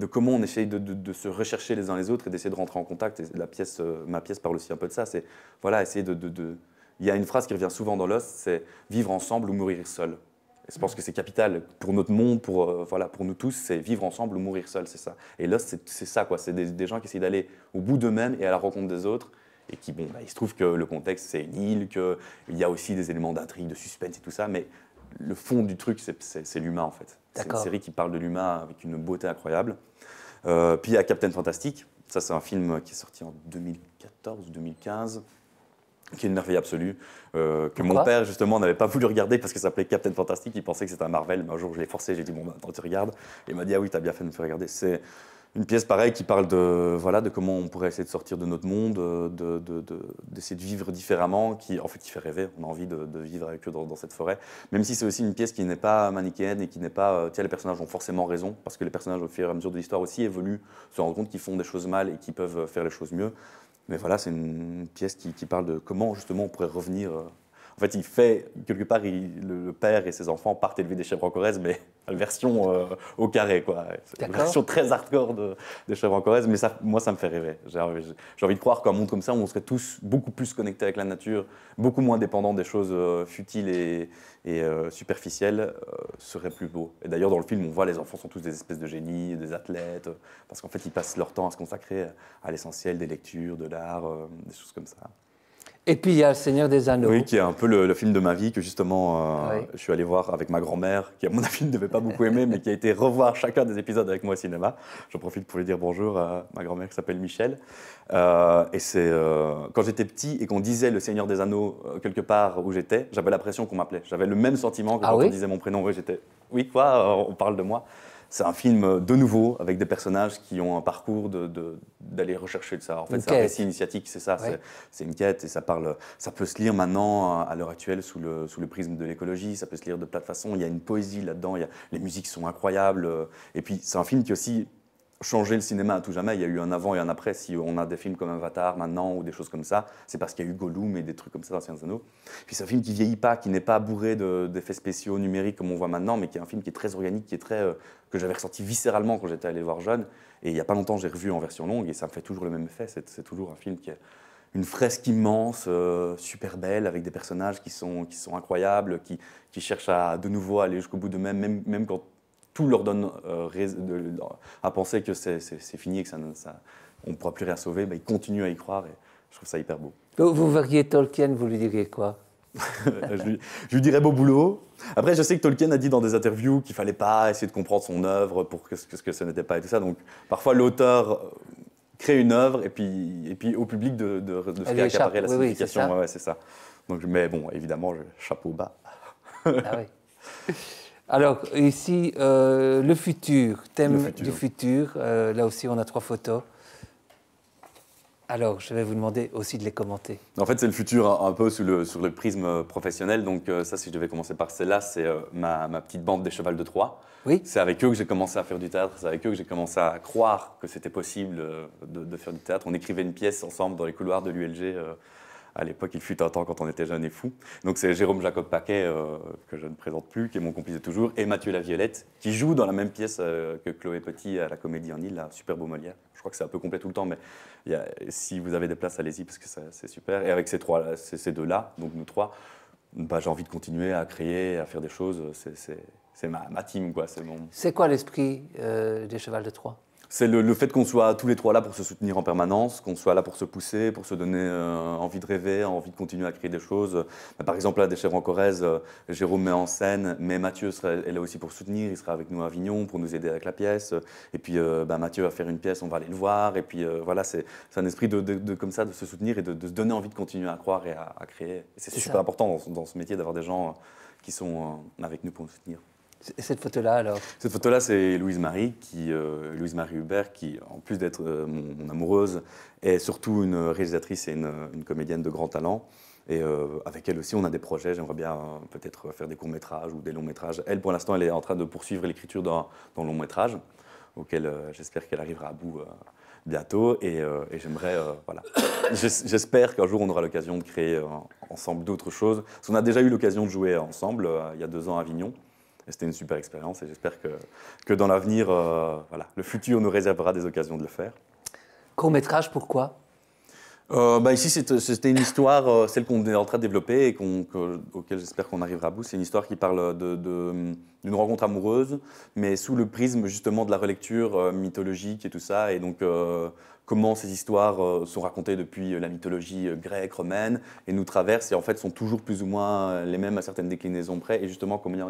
comment on essaye de, se rechercher les uns les autres et d'essayer de rentrer en contact. la pièce, euh, ma pièce parle aussi un peu de ça. C'est voilà, essayer de. Il y a une phrase qui revient souvent dans Lost, c'est vivre ensemble ou mourir seul je pense que c'est capital pour notre monde, pour, euh, voilà, pour nous tous, c'est vivre ensemble ou mourir seul, c'est ça. Et là, c'est ça, quoi. C'est des, gens qui essayent d'aller au bout d'eux-mêmes et à la rencontre des autres. Et qui, ben, ben, il se trouve que le contexte, c'est une île, qu'il y a aussi des éléments d'intrigue, de suspense et tout ça. Mais le fond du truc, c'est l'humain, en fait. C'est une série qui parle de l'humain avec une beauté incroyable. Euh, puis il y a Captain Fantastic. Ça, c'est un film qui est sorti en 2014 2015 qui est une merveille absolue, euh, que mon père justement n'avait pas voulu regarder parce que ça s'appelait Captain Fantastic, il pensait que c'était un Marvel, mais un jour je l'ai forcé, j'ai dit bon, bah, attends, tu regardes, et il m'a dit ah oui, t'as bien fait de me faire regarder. C'est une pièce pareille qui parle de, voilà, de comment on pourrait essayer de sortir de notre monde, euh, d'essayer de, de, vivre différemment, qui en fait qui fait rêver, on a envie de, vivre avec eux dans, dans, cette forêt, même si c'est aussi une pièce qui n'est pas manichéenne et qui n'est pas, euh, tiens, les personnages ont forcément raison, parce que les personnages au fur et à mesure de l'histoire aussi évoluent, se rendent compte qu'ils font des choses mal et qu'ils peuvent faire les choses mieux. Mais voilà, c'est une pièce qui, parle de comment justement on pourrait revenir euh, en fait, il fait, quelque part, le père et ses enfants partent élever des chèvres en Corrèze, mais version euh, au carré, quoi. Une version très hardcore de, des chèvres en Corrèze, mais ça, moi, ça me fait rêver. J'ai envie, de croire qu'un monde comme ça, où on serait tous beaucoup plus connectés avec la nature, beaucoup moins dépendants des choses euh, futiles et, euh, superficielles, serait plus beau. Et d'ailleurs, dans le film, on voit les enfants sont tous des espèces de génies, des athlètes, parce qu'en fait, ils passent leur temps à se consacrer à l'essentiel des lectures, de l'art, des choses comme ça. Et puis il y a Le Seigneur des Anneaux. Oui, qui est un peu le, film de ma vie que justement euh, je suis allé voir avec ma grand-mère, qui à mon avis ne devait pas beaucoup aimer, mais qui a été revoir chacun des épisodes avec moi au cinéma. J'en profite pour lui dire bonjour à ma grand-mère qui s'appelle Michel. Euh, et c'est euh, quand j'étais petit et qu'on disait Le Seigneur des Anneaux quelque part où j'étais, j'avais l'impression qu'on m'appelait. J'avais le même sentiment que ah quand on disait mon prénom. Oui, j'étais. Oui, quoi On parle de moi. C'est un film euh, de nouveau avec des personnages qui ont un parcours d'aller rechercher de ça. En fait, c'est un récit initiatique, c'est ça. C'est une quête et ça parle. Ça peut se lire maintenant à l'heure actuelle sous le, sous le prisme de l'écologie. Ça peut se lire de plein de façons. Il y a une poésie là-dedans. Les musiques sont incroyables. Euh, et puis c'est un film qui aussi changer le cinéma à tout jamais. Il y a eu un avant et un après. Si on a des films comme Avatar maintenant ou des choses comme ça, c'est parce qu'il y a eu Gollum et des trucs comme ça dans Science Anneaux. Puis c'est un film qui vieillit pas, qui n'est pas bourré d'effets spéciaux numériques comme on voit maintenant, mais qui est un film qui est très organique, qui est très euh, que j'avais ressenti viscéralement quand j'étais allé voir jeune. Et il y a pas longtemps, j'ai revu en version longue et ça me fait toujours le même effet. C'est toujours un film qui est une fresque immense, euh, super belle, avec des personnages qui sont, qui sont incroyables, qui, cherchent à de nouveau aller jusqu'au bout de même, même, même quand tout leur donne euh, à penser que c'est fini et que ça, ça on ne pourra plus rien sauver, mais ils continuent à y croire et je trouve ça hyper beau. Vous verriez Tolkien, vous lui diriez quoi je, lui, dirais beau boulot. Après, je sais que Tolkien a dit dans des interviews qu'il fallait pas essayer de comprendre son œuvre pour que, que, que ce n'était pas et tout ça. Donc, parfois, l'auteur euh, crée une œuvre et puis, et puis au public de, de, de se faire la signification. Oui, c'est ça. Donc, mais bon, évidemment, chapeau bas. ah oui. Alors ici, euh, le futur, thème du futur. Euh, là aussi, on a trois photos. Alors, je vais vous demander aussi de les commenter. En fait, c'est le futur un, peu sur le, sur le prisme euh, professionnel. Donc ça, si je devais commencer par celle-là, c'est ma, petite bande des Chevals de Troie. Oui. C'est avec eux que j'ai commencé à faire du théâtre, c'est avec eux que j'ai commencé à croire que c'était possible de, de, faire du théâtre. On écrivait une pièce ensemble dans les couloirs de l'ULG à l'époque, il fut un temps quand on était jeune et fou. Donc c'est Jérôme Jacob Paquet, euh, que je ne présente plus, qui est mon complice de toujours, et Mathieu Laviolette, qui joue dans la même pièce euh, que Chloé Petit à la Comédie en Île, la Superbe Molière. Je crois que c'est un peu complet tout le temps, mais si vous avez des places, allez-y, parce que c'est super. Et avec ces, trois, ces deux-là, donc nous trois, bah, j'ai envie de continuer à créer, à faire des choses. C'est ma, team, quoi. C'est mon... quoi l'esprit euh, des Chevals de Troie c'est le, fait qu'on soit tous les trois là pour se soutenir en permanence, qu'on soit là pour se pousser, pour se donner euh, envie de rêver, envie de continuer à créer des choses. Euh, par exemple, là, des en Corrèze, euh, Jérôme met en scène, mais Mathieu sera, est là aussi pour soutenir, il sera avec nous à Avignon pour nous aider avec la pièce. Et puis bah, Mathieu va faire une pièce, on va aller le voir. Et puis voilà, c'est un esprit de, comme ça, de se soutenir et de, se donner envie de continuer à croire et à, créer. C'est super important dans, ce métier d'avoir des gens qui sont avec nous pour nous soutenir cette photo-là, alors Cette photo-là, c'est Louise-Marie, qui, euh, Louise-Marie Hubert, qui, en plus d'être euh, mon, amoureuse, est surtout une réalisatrice et une, comédienne de grand talent. Et euh, avec elle aussi, on a des projets. J'aimerais bien peut-être faire des courts-métrages ou des longs-métrages. Elle, pour l'instant, elle est en train de poursuivre l'écriture d'un long-métrage, auquel j'espère qu'elle arrivera à bout bientôt. Et, et j'aimerais, voilà. j'espère qu'un jour, on aura l'occasion de créer ensemble d'autres choses. Parce qu'on a déjà eu l'occasion de jouer ensemble il y a deux ans à Avignon c'était une super expérience et j'espère que, que dans l'avenir, euh, voilà, le futur nous réservera des occasions de le faire. Court métrage, pourquoi euh, bah, ici, euh, c'était une histoire, euh, celle qu'on est en train de développer et auquel j'espère qu'on arrivera à bout. C'est une histoire qui parle d'une rencontre amoureuse, mais sous le prisme justement de la relecture mythologique et tout ça. Et donc, comment ces histoires sont racontées depuis la mythologie grecque, romaine, et nous traversent, et en fait sont toujours plus ou moins les mêmes à certaines déclinaisons près, et justement comment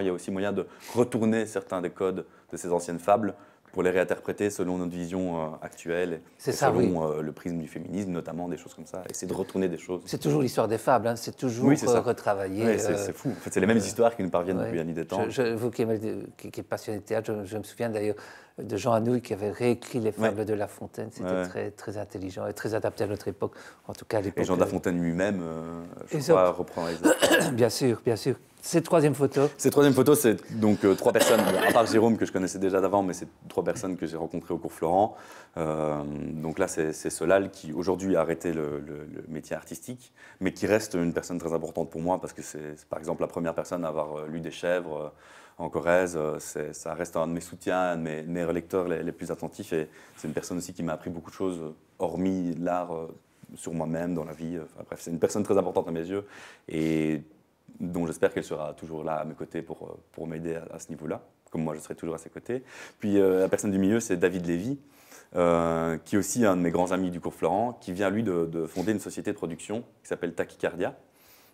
il y a aussi moyen de retourner certains des codes de ces anciennes fables pour les réinterpréter selon notre vision euh, actuelle, selon euh, le prisme du féminisme notamment, des choses comme ça, essayer de retourner des choses. C'est toujours l'histoire des fables, hein. c'est toujours retravailler. retravaillé. Oui, c'est fou, en fait, c'est les mêmes euh, histoires qui nous parviennent depuis un des temps. Je, vous qui, êtes passionné de théâtre, je, me souviens d'ailleurs de Jean Anouilh qui avait réécrit les fables de La Fontaine. C'était très, très intelligent et très adapté à notre époque, en tout cas les. Et Jean de La Fontaine lui-même, ne je crois, reprend les Bien sûr, bien sûr. Cette troisième photo Cette troisième photo, c'est donc euh, trois personnes, à part Jérôme que je connaissais déjà d'avant, mais c'est trois personnes que j'ai rencontrées au cours Florent. Euh, donc là, c'est Solal qui aujourd'hui a arrêté le, métier artistique, mais qui reste une personne très importante pour moi parce que c'est par exemple la première personne à avoir euh, lu des chèvres en Corrèze. ça reste un de mes soutiens, un de mes lecteurs les, plus attentifs. Et c'est une personne aussi qui m'a appris beaucoup de choses, hormis l'art, sur moi-même, dans la vie. bref, c'est une personne très importante à mes yeux. Et dont j'espère qu'elle sera toujours là à mes côtés pour, euh, m'aider à, ce niveau-là, comme moi je serai toujours à ses côtés. Puis euh, la personne du milieu, c'est David Lévy, euh, qui est aussi un de mes grands amis du cours Florent, qui vient lui de fonder une société de production qui s'appelle Tachycardia,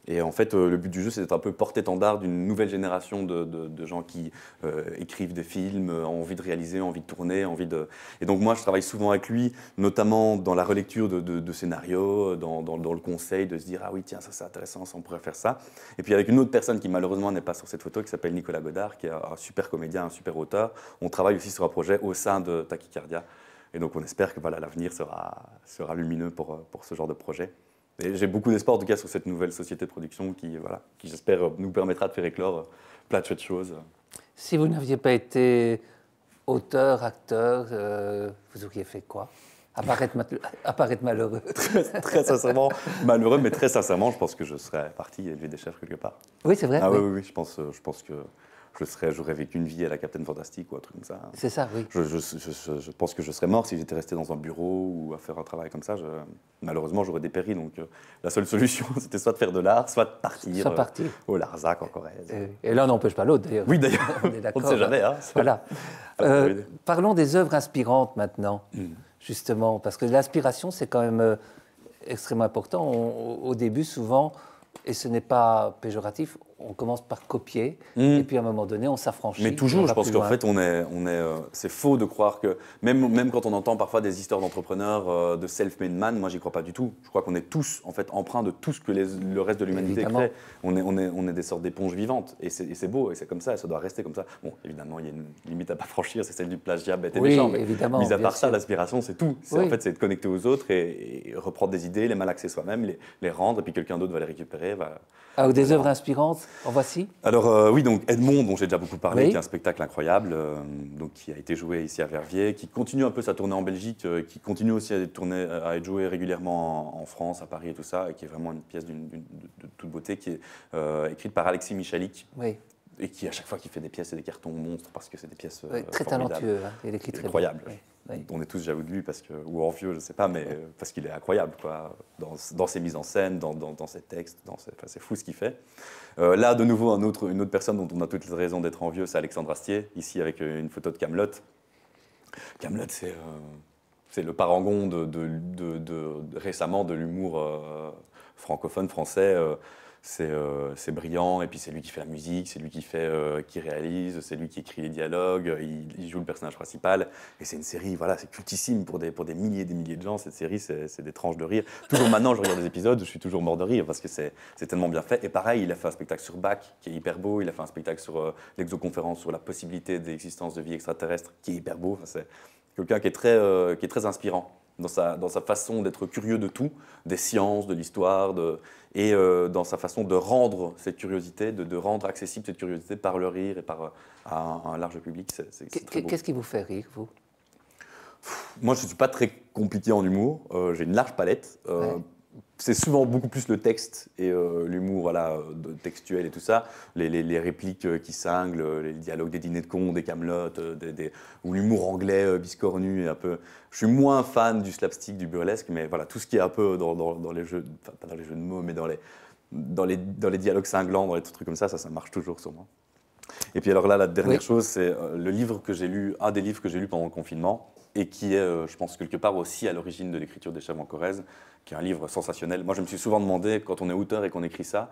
et en fait, euh, le but du jeu, c'est d'être un peu porte-étendard d'une nouvelle génération de, gens qui euh, écrivent des films, euh, ont envie de réaliser, ont envie de tourner, envie de... Et donc moi, je travaille souvent avec lui, notamment dans la relecture de, scénarios, dans, le conseil, de se dire « Ah oui, tiens, ça c'est intéressant, on pourrait faire ça ». Et puis avec une autre personne qui malheureusement n'est pas sur cette photo, qui s'appelle Nicolas Godard, qui est un super comédien, un super auteur. On travaille aussi sur un projet au sein de Tachycardia. Et donc on espère que l'avenir sera, sera lumineux pour ce genre de projet j'ai beaucoup d'espoir en tout cas sur cette nouvelle société de production qui, voilà, qui j'espère nous permettra de faire éclore euh, plein de choses. Si vous n'aviez pas été auteur, acteur, euh, vous auriez fait quoi Apparaître, malheureux. très, sincèrement, malheureux, mais très sincèrement, je pense que je serais parti élever des chefs quelque part. Oui, c'est vrai. Ah oui, oui, oui je, pense, euh, je pense que je serais, j'aurais vécu une vie à la Captain Fantastique ou un truc comme ça. Hein. C'est ça, oui. Je, pense que je serais mort si j'étais resté dans un bureau ou à faire un travail comme ça. malheureusement, j'aurais dépéri. Donc, euh, la seule solution, c'était soit de faire de l'art, soit de partir, soit partir. Euh, au Larzac en Corrèze. Et, l'un n'empêche pas l'autre, d'ailleurs. Oui, d'ailleurs. On ne sait jamais. Hein. voilà. Euh, parlons des œuvres inspirantes maintenant, hmm. justement, parce que l'inspiration, c'est quand même extrêmement important. au début, souvent, et ce n'est pas péjoratif, on commence par copier, hmm. et puis à un moment donné, on s'affranchit. Mais toujours, je pense qu'en fait, on est, on est, euh, c'est faux de croire que, même, même quand on entend parfois des histoires d'entrepreneurs, euh, de self-made man, moi, j'y crois pas du tout. Je crois qu'on est tous, en fait, empreints de tout ce que le reste de l'humanité crée. On est, on est, on est des sortes d'éponges vivantes, et c'est beau, et c'est comme ça, et ça doit rester comme ça. Bon, évidemment, il y a une limite à pas franchir, c'est celle du plagiat bête et méchant, mais évidemment, à part ça, l'aspiration, c'est tout. C'est En fait, c'est de connecter aux autres et, reprendre des idées, les malaxer soi-même, les, les, rendre, et puis quelqu'un d'autre va les récupérer. Va, ah, des œuvres inspirantes en voici. Alors euh, oui, donc Edmond, dont j'ai déjà beaucoup parlé, qui est un spectacle incroyable, euh, qui a été joué ici à Verviers, qui continue un peu sa tournée en Belgique, euh, qui continue aussi à être, à être joué régulièrement en, France, à Paris et tout ça, et qui est vraiment une pièce de, toute beauté, qui est écrite par Alexis Michalik. Et qui, à chaque fois qu'il fait des pièces, c'est des cartons monstres parce que c'est des pièces. très formidables. talentueux, hein, écrit très Incroyable. On est tous jaloux de lui parce que, ou envieux, je ne sais pas, mais euh, parce qu'il est incroyable quoi, dans, ses mises en scène, dans, ses textes, c'est fou ce qu'il fait. Euh, là, de nouveau, une autre personne dont on a toutes les raisons d'être envieux, c'est Alexandre Astier, ici avec euh, une photo de Camelot. Camelot, c'est le parangon de, récemment de l'humour francophone français. Euh, c'est brillant, et puis c'est lui qui fait la musique, c'est lui qui, fait, euh, qui réalise, c'est lui qui écrit les dialogues, il, joue le personnage principal, et c'est une série, voilà, c'est cultissime pour des, pour des milliers et des milliers de gens, cette série, c'est des tranches de rire. Toujours maintenant, je regarde des épisodes, je suis toujours mort de rire, parce que c'est tellement bien fait. Et pareil, il a fait un spectacle sur Bach, qui est hyper beau, il a fait un spectacle sur euh, l'exoconférence, sur la possibilité d'existence de vie extraterrestre, qui est hyper beau, c'est quelqu'un qui, est qui est très inspirant dans sa, dans sa façon d'être curieux de tout, des sciences, de l'histoire, et euh, dans sa façon de rendre cette curiosité, de, de, rendre accessible cette curiosité par le rire et par euh, un, large public. Qu'est-ce qui vous fait rire, vous moi, je ne suis pas très compliqué en humour. Euh, j'ai une large palette c'est souvent beaucoup plus le texte et euh, l'humour voilà, euh, textuel et tout ça, les, répliques euh, qui cinglent, les dialogues des dîners de cons, des camelotes, ou l'humour anglais biscornu biscornu. Un peu. Je suis moins fan du slapstick, du burlesque, mais voilà, tout ce qui est un peu dans, les jeux, enfin, pas dans les jeux de mots, mais dans les, dans les, dialogues cinglants, dans les trucs comme ça, ça, marche toujours sur moi. Et puis alors là, la dernière chose, c'est le livre que j'ai lu, un des livres que j'ai lu pendant le confinement, et qui est, euh, je pense, quelque part aussi à l'origine de l'écriture des Chèvres en Corrèze, qui est un livre sensationnel. Moi, je me suis souvent demandé, quand on est auteur et qu'on écrit ça,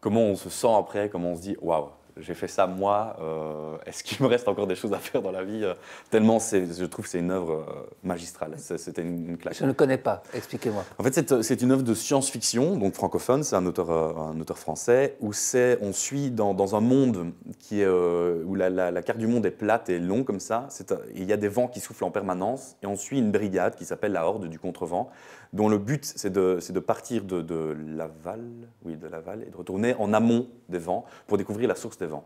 comment on se sent après, comment on se dit, waouh, j'ai fait ça moi. Euh, est-ce qu'il me reste encore des choses à faire dans la vie euh, Tellement je trouve c'est une œuvre euh, magistrale. C'était une, classe. claque. Je ne connais pas. Expliquez-moi. En fait, c'est une œuvre de science-fiction, donc francophone. C'est un auteur, un auteur français où c'est on suit dans, un monde qui est où la, la, carte du monde est plate et long comme ça. Il y a des vents qui soufflent en permanence et on suit une brigade qui s'appelle la Horde du Contrevent dont le but, c'est de, partir de, Laval, oui, de Laval, et de retourner en amont des vents pour découvrir la source des vents.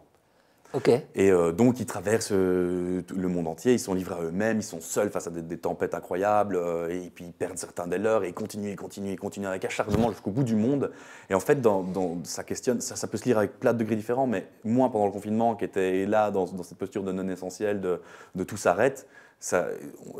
Et euh, donc, ils traversent euh, le monde entier, ils sont livrés à eux-mêmes, ils sont seuls face à des, tempêtes incroyables, euh, et puis ils perdent certains des leurs, et continuent, ils continuent, ils continuent avec acharnement jusqu'au bout du monde. Et en fait, dans, ça ça, peut se lire avec plein de degrés différents, mais moi, pendant le confinement, qui était là, dans, cette posture de non-essentiel, de, de tout s'arrête, ça,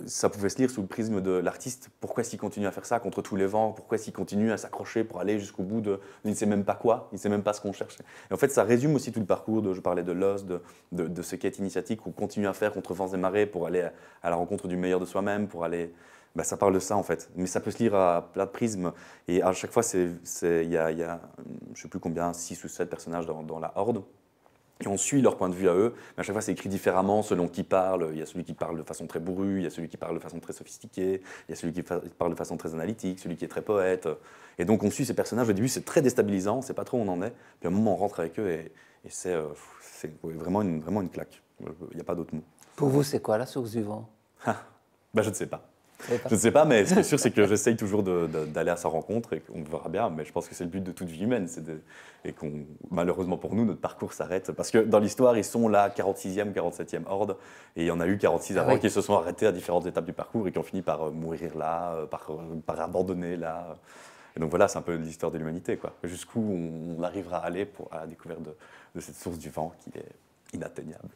ça, pouvait se lire sous le prisme de l'artiste. Pourquoi s'il continue à faire ça contre tous les vents Pourquoi s'il continue à s'accrocher pour aller jusqu'au bout de il ne sait même pas quoi, il ne sait même pas ce qu'on cherche Et en fait, ça résume aussi tout le parcours de, je parlais de l'os, de, ce quête initiatique où continue à faire contre vents et marées pour aller à, la rencontre du meilleur de soi-même, pour aller. Bah, ça parle de ça en fait. Mais ça peut se lire à plein de prismes. Et à chaque fois, il y a, je ne sais plus combien, 6 ou 7 personnages dans la horde. Et on suit leur point de vue à eux, mais à chaque fois c'est écrit différemment selon qui parle. Il y a celui qui parle de façon très bourrue, il y a celui qui parle de façon très sophistiquée, il y a celui qui parle de façon très analytique, celui qui est très poète. Et donc on suit ces personnages. Au début c'est très déstabilisant, on ne sait pas trop où on en est. Puis à un moment on rentre avec eux et, et c'est euh, vraiment, une, vraiment une claque. Il n'y a pas d'autre mot. Pour vous c'est quoi la source du vent bah, Je ne sais pas. Je ne sais pas, mais ce qui est sûr, c'est que j'essaye toujours d'aller à sa rencontre et qu'on verra bien. Mais je pense que c'est le but de toute vie humaine. et qu'on, malheureusement pour nous, notre parcours s'arrête. Parce que dans l'histoire, ils sont la 46e, 47e horde. Et il y en a eu 46 ah avant qui se sont arrêtés à différentes étapes du parcours et qui ont fini par euh, mourir là, euh, euh, par, abandonner là. Et donc voilà, c'est un peu l'histoire de l'humanité. Jusqu'où on, arrivera à aller pour, à la découverte de, de cette source du vent qui est inatteignable.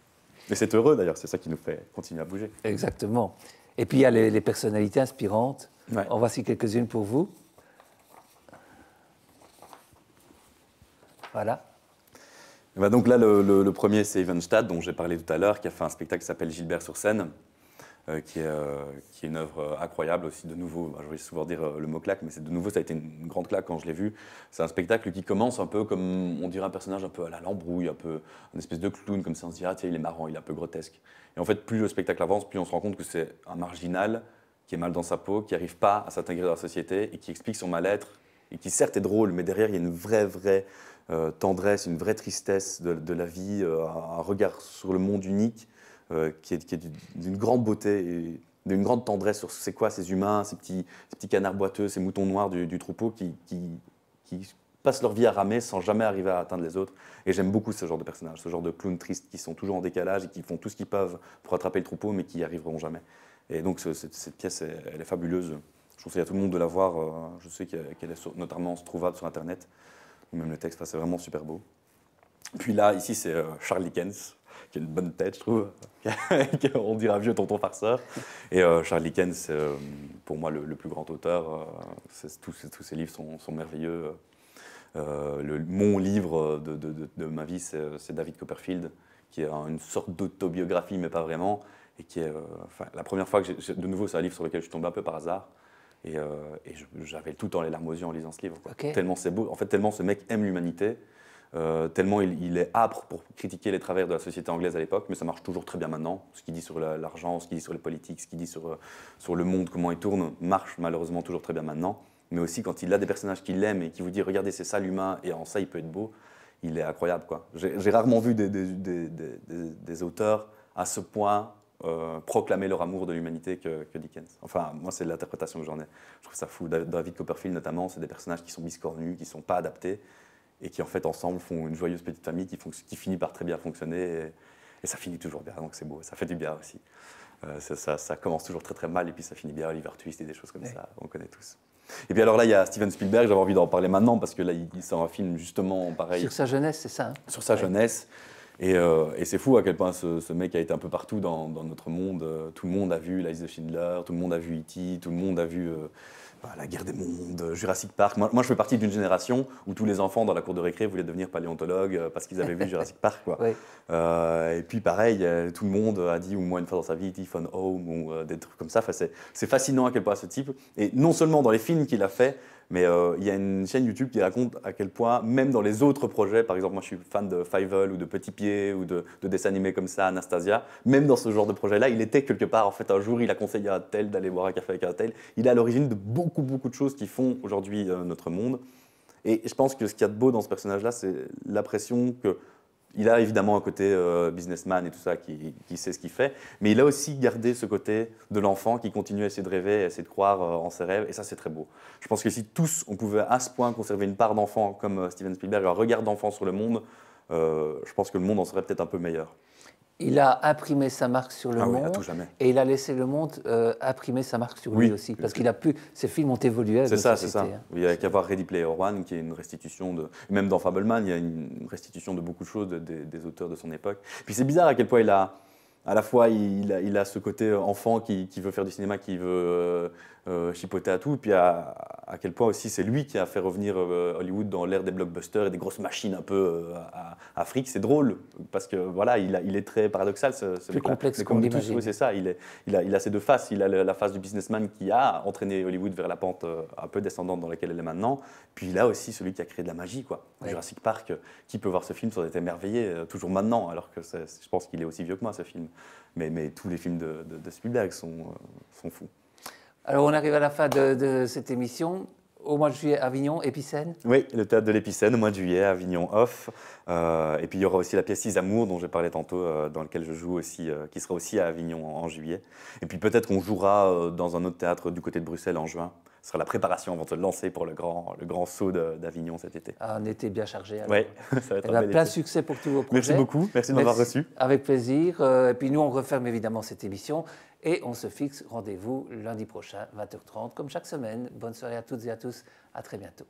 Et c'est heureux d'ailleurs, c'est ça qui nous fait continuer à bouger. Exactement. Et puis il y a les, personnalités inspirantes. On En voici quelques-unes pour vous. Voilà. Bah, donc là, le, premier, c'est Evenstadt, dont j'ai parlé tout à l'heure, qui a fait un spectacle qui s'appelle Gilbert sur scène, euh, euh, qui est, une œuvre euh, incroyable aussi. De nouveau, bah, je vais souvent dire le mot claque, mais c'est de nouveau, ça a été une grande claque quand je l'ai vu. C'est un spectacle qui commence un peu comme on dirait un personnage un peu à la lambrouille, un peu une espèce de clown, comme ça on se dit, ah, il est marrant, il est un peu grotesque. Et en fait, plus le spectacle avance, plus on se rend compte que c'est un marginal qui est mal dans sa peau, qui n'arrive pas à s'intégrer dans la société et qui explique son mal-être et qui certes est drôle, mais derrière il y a une vraie, vraie tendresse, une vraie tristesse de, la vie, un regard sur le monde unique euh, qui est, d'une grande beauté et d'une grande tendresse sur c'est quoi ces humains, ces petits, canards boiteux, ces moutons noirs du, troupeau qui, passent leur vie à ramer sans jamais arriver à atteindre les autres. Et j'aime beaucoup ce genre de personnages, ce genre de clowns tristes qui sont toujours en décalage et qui font tout ce qu'ils peuvent pour attraper le troupeau, mais qui n'y arriveront jamais. Et donc cette, pièce, elle, est fabuleuse. Je conseille à tout le monde de la voir. Euh, je sais qu'elle est notamment trouvable sur Internet. Même le texte, c'est vraiment super beau. Puis là, ici, c'est euh, Charlie Dickens qui une bonne tête, je trouve. On dirait un vieux tonton farceur. Et euh, Charles c'est euh, pour moi le, plus grand auteur. Euh, tous, tous, ses livres sont, merveilleux. Euh, le, mon livre de, de, de, ma vie, c'est David Copperfield, qui est une sorte d'autobiographie, mais pas vraiment. Et qui est, enfin, la première fois que j'ai. De nouveau, c'est un livre sur lequel je suis tombé un peu par hasard. Et, j'avais tout le temps les larmes aux yeux en lisant ce livre. Tellement c'est beau. En fait, tellement ce mec aime l'humanité. Euh, tellement il, est âpre pour critiquer les travers de la société anglaise à l'époque, mais ça marche toujours très bien maintenant. Ce qu'il dit sur l'argent, ce qu'il dit sur les politiques, ce qu'il dit sur, euh, sur le monde, comment il tourne, marche malheureusement toujours très bien maintenant. Mais aussi quand il a des personnages qu'il aime et qui vous dit regardez c'est ça l'humain et en ça il peut être beau, il est incroyable quoi. J'ai rarement vu des, des, des, des, auteurs à ce point euh, proclamer leur amour de l'humanité que, Dickens. Enfin, moi, c'est l'interprétation que j'en ai. Je trouve ça fou. David Copperfield, notamment, c'est des personnages qui sont biscornus, qui ne sont pas adaptés, et qui en fait ensemble font une joyeuse petite famille qui, qui finit par très bien fonctionner. Et, ça finit toujours bien, donc c'est beau, ça fait du bien aussi. Euh, ça, ça, commence toujours très très mal et puis ça finit bien, Oliver Twist et des choses comme ça, on connaît tous. Et puis alors là, il y a Steven Spielberg, j'avais envie d'en parler maintenant parce que là, il sort un film justement pareil. Sur sa jeunesse, c'est ça hein Sur sa jeunesse. Et, euh, et c'est fou à quel point ce, mec a été un peu partout dans, notre monde. Euh, tout le monde a vu L'Ice de Schindler, tout le monde a vu E.T., tout le monde a vu. La guerre des mondes, Jurassic Park. Moi, je fais partie d'une génération où tous les enfants dans la cour de récré voulaient devenir paléontologues euh, parce qu'ils avaient vu Jurassic Park. Quoi. Euh, et puis, pareil, euh, tout le monde a dit au moins une fois dans sa vie Tiffon Home ou des trucs comme ça. c'est fascinant à quel point ce type, et non seulement dans les films qu'il a fait, mais euh, il y a une chaîne YouTube qui raconte à quel point, même dans les autres projets, par exemple, moi je suis fan de Fievel ou de Petit Pied ou de, de dessins animés comme ça, Anastasia, même dans ce genre de projet-là, il était quelque part, en fait, un jour, il a conseillé à tel d'aller voir un café avec un tel. Il est à l'origine de beaucoup, beaucoup de choses qui font aujourd'hui euh, notre monde. Et je pense que ce qu'il y a de beau dans ce personnage-là, c'est l'impression que il a évidemment un côté euh, businessman et tout ça qui, sait ce qu'il fait, mais il a aussi gardé ce côté de l'enfant qui continue à essayer de rêver, à essayer de croire euh, en ses rêves, et ça c'est très beau. Je pense que si tous on pouvait à ce point conserver une part d'enfant comme euh, Steven Spielberg, un regard d'enfant sur le monde, je pense que le monde en serait peut-être un peu meilleur il a imprimé sa marque sur le ah monde et il a laissé le monde imprimer euh, sa marque sur lui aussi parce qu'il a pu ses films ont évolué c'est ça c'est ça hein. il n'y a qu'à voir Ready Player One qui est une restitution de même dans Fableman il y a une restitution de beaucoup de choses des auteurs de son époque puis c'est bizarre à quel point il a à la fois il, a, ce côté enfant qui, veut faire du cinéma qui veut euh, euh, chipoter à tout, puis à, quel point aussi c'est lui qui a fait revenir euh, Hollywood dans l'ère des blockbusters et des grosses machines un peu euh, à, C'est drôle, parce que voilà, il, est très paradoxal. Ce, Plus complexe qu'on c'est ça, il, est, il, a, il ses deux faces. Il a la face du businessman qui a entraîné Hollywood vers la pente un peu descendante dans laquelle elle est maintenant, puis il a aussi celui qui a créé de la magie, quoi. Jurassic Park, qui peut voir ce film sans être émerveillé, toujours maintenant, alors que je pense qu'il est aussi vieux que moi, ce film. Mais, tous les films de, Spielberg sont fous. Alors on arrive à la fin de, cette émission au mois de juillet, Avignon, Épicène Oui, le théâtre de l'Épicène, au mois de juillet, Avignon off. Euh, et puis il y aura aussi la pièce Six Amours, dont j'ai parlé tantôt, euh, dans laquelle je joue aussi, euh, qui sera aussi à Avignon en, juillet. Et puis peut-être qu'on jouera dans un autre théâtre du côté de Bruxelles en juin. Ce sera la préparation avant de se lancer pour le grand, le grand saut d'Avignon cet été. Ah, un été bien chargé. Oui, ça va être eh un a ben, Plein succès pour tous vos projets. Merci beaucoup, merci de m'avoir reçu. Avec plaisir. et puis nous, on referme évidemment cette émission et on se fixe rendez-vous lundi prochain, 20h30, comme chaque semaine. Bonne soirée à toutes et à tous. À très bientôt.